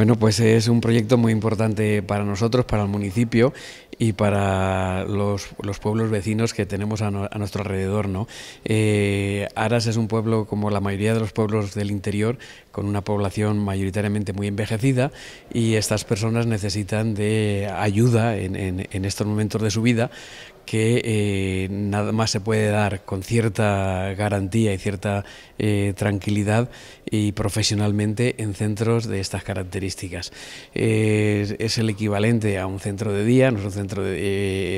Bueno, pues es un proyecto muy importante para nosotros, para el municipio y para los, pueblos vecinos que tenemos a, nuestro alrededor. ¿no? Eh, Aras es un pueblo, como la mayoría de los pueblos del interior, con una población mayoritariamente muy envejecida y estas personas necesitan de ayuda en, en, estos momentos de su vida que eh, nada más se puede dar con cierta garantía y cierta eh, tranquilidad y profesionalmente en centros de estas características. es el equivalente a un centro de día, nuestro es un centro de,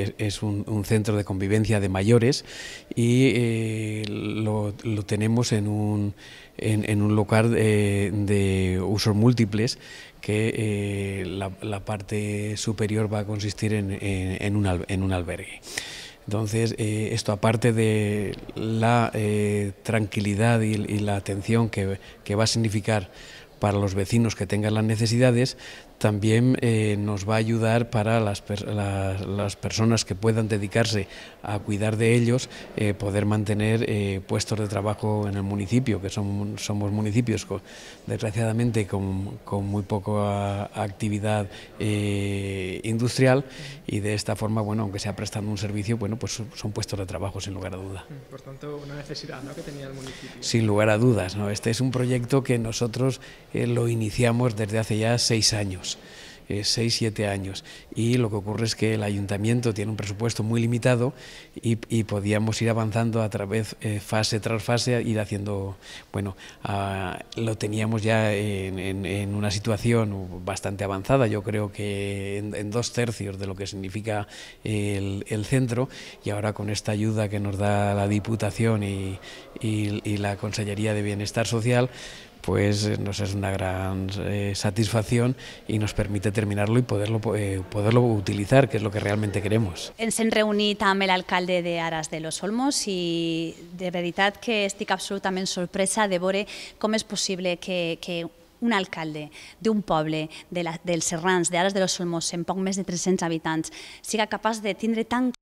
eh, es un, centro de convivencia de mayores y eh, lo, tenemos en un, en, un local de, usos múltiples que eh, la, parte superior va a consistir en un albergue. Entonces, eh, esto aparte de la eh, tranquilidad y, la atención que, que va a significar para los vecinos que tengan las necesidades, también eh, nos va a ayudar para las, personas que puedan dedicarse a cuidar de ellos, eh, poder mantener eh, puestos de trabajo en el municipio, que son, somos municipios, desgraciadamente, con, muy poca actividad industrial y de esta forma, bueno, aunque sea prestando un servicio, bueno, pues son puestos de trabajo, sin lugar a duda. Por tanto, una necesidad que tenía el municipio. Sin lugar a dudas, ¿no? Este es un proyecto que nosotros lo iniciamos desde hace ya seis años. Eh, seis 6, 7 años. Y lo que ocurre es que el ayuntamiento tiene un presupuesto muy limitado y, podíamos ir avanzando a través, eh, fase tras fase, ir haciendo, bueno, lo teníamos ya en, una situación bastante avanzada, yo creo que en, dos tercios de lo que significa el, centro y ahora con esta ayuda que nos da la Diputación y la Consellería de Bienestar Social, pues eh, nos es una gran eh, satisfacción y nos permite terminarlo y poderlo, eh, poderlo utilizar, que es lo que realmente queremos. Ens hem reunit amb l'alcalde de Aras de los Olmos i de veritat que estic absolutament sorpresa de veure com és possible que, que un alcalde d'un poble de la, dels Serrans, d'Ares de los Olmos, en poc més de 300 habitants, siga capaç de tindre tant